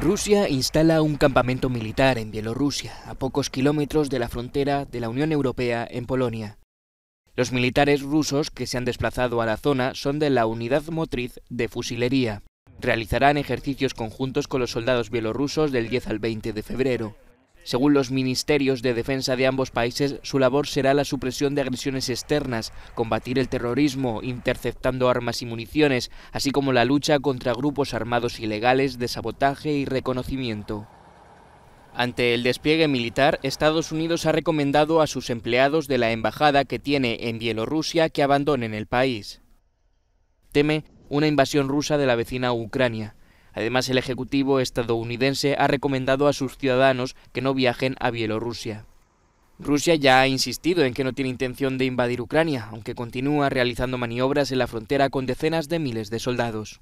Rusia instala un campamento militar en Bielorrusia, a pocos kilómetros de la frontera de la Unión Europea en Polonia. Los militares rusos que se han desplazado a la zona son de la unidad motriz de fusilería. Realizarán ejercicios conjuntos con los soldados bielorrusos del 10 al 20 de febrero. Según los ministerios de defensa de ambos países, su labor será la supresión de agresiones externas, combatir el terrorismo, interceptando armas y municiones, así como la lucha contra grupos armados ilegales de sabotaje y reconocimiento. Ante el despliegue militar, Estados Unidos ha recomendado a sus empleados de la embajada que tiene en Bielorrusia que abandonen el país. Teme una invasión rusa de la vecina Ucrania. Además, el Ejecutivo estadounidense ha recomendado a sus ciudadanos que no viajen a Bielorrusia. Rusia ya ha insistido en que no tiene intención de invadir Ucrania, aunque continúa realizando maniobras en la frontera con decenas de miles de soldados.